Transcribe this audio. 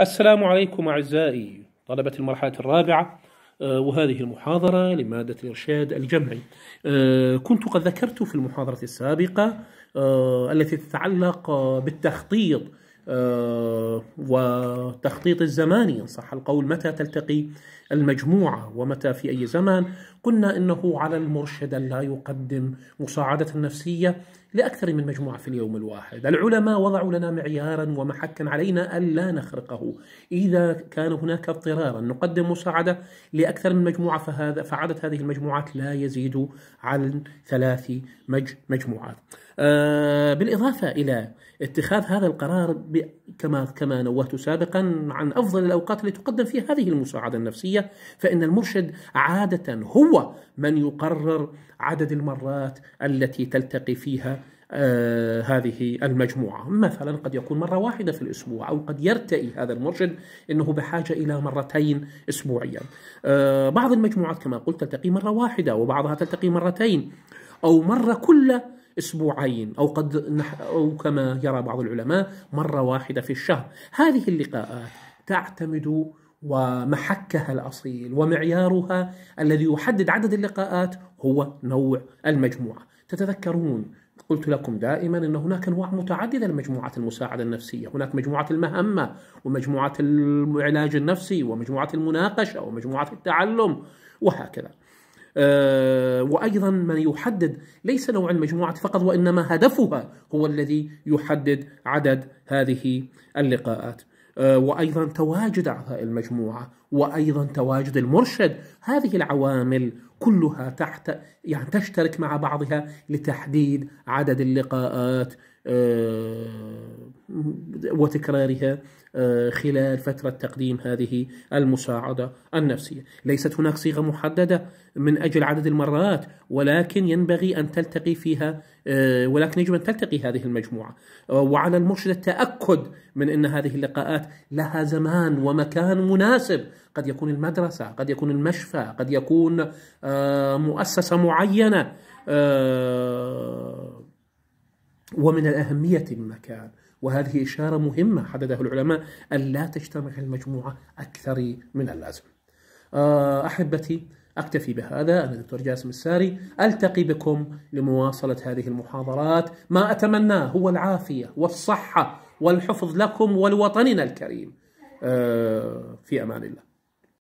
السلام عليكم أعزائي طلبة المرحلة الرابعة آه، وهذه المحاضرة لمادة الإرشاد الجمعي آه، كنت قد ذكرت في المحاضرة السابقة آه، التي تتعلق بالتخطيط آه، وتخطيط الزماني إن صح القول متى تلتقي المجموعة ومتى في أي زمان قلنا أنه على المرشد لا يقدم مساعدة نفسية لأكثر من مجموعة في اليوم الواحد العلماء وضعوا لنا معيارا ومحكا علينا ألا نخرقه إذا كان هناك اضطرارا نقدم مساعدة لأكثر من مجموعة فهذا فعدد هذه المجموعات لا يزيد عن ثلاث مج مجموعات آه، بالإضافة إلى اتخاذ هذا القرار كما كما نوهت سابقا عن افضل الاوقات التي تقدم فيها هذه المساعده النفسيه فان المرشد عاده هو من يقرر عدد المرات التي تلتقي فيها آه هذه المجموعة مثلا قد يكون مرة واحدة في الأسبوع أو قد يرتئي هذا المرشد أنه بحاجة إلى مرتين أسبوعيا آه بعض المجموعات كما قلت تلتقي مرة واحدة وبعضها تلتقي مرتين أو مرة كل أسبوعين أو قد نح أو كما يرى بعض العلماء مرة واحدة في الشهر هذه اللقاءات تعتمد ومحكها الأصيل ومعيارها الذي يحدد عدد اللقاءات هو نوع المجموعة تتذكرون قلت لكم دائما أن هناك أنواع متعددة لمجموعات المساعدة النفسية هناك مجموعة المهمة ومجموعة العلاج النفسي ومجموعة المناقشة ومجموعة التعلم وهكذا آه، وأيضا ما يحدد ليس نوع المجموعة فقط وإنما هدفها هو الذي يحدد عدد هذه اللقاءات آه، وأيضا تواجد أعضاء المجموعة وأيضا تواجد المرشد هذه العوامل كلها تحت يعني تشترك مع بعضها لتحديد عدد اللقاءات آه، وتكرارها آه، خلال فترة تقديم هذه المساعدة النفسية ليست هناك صيغة محددة من أجل عدد المرات ولكن ينبغي أن تلتقي فيها آه، ولكن يجب أن تلتقي هذه المجموعة آه، وعلى المرشد التأكد من أن هذه اللقاءات لها زمان ومكان مناسب قد يكون المدرسة قد يكون المشفى قد يكون مؤسسة معينة ومن الأهمية المكان وهذه إشارة مهمة حددها العلماء أن لا تجتمع المجموعة أكثر من اللازم آه، أحبتي أكتفي بهذا أنا دكتور جاسم الساري ألتقي بكم لمواصلة هذه المحاضرات ما أتمناه هو العافية والصحة والحفظ لكم ولوطننا الكريم آه، في أمان الله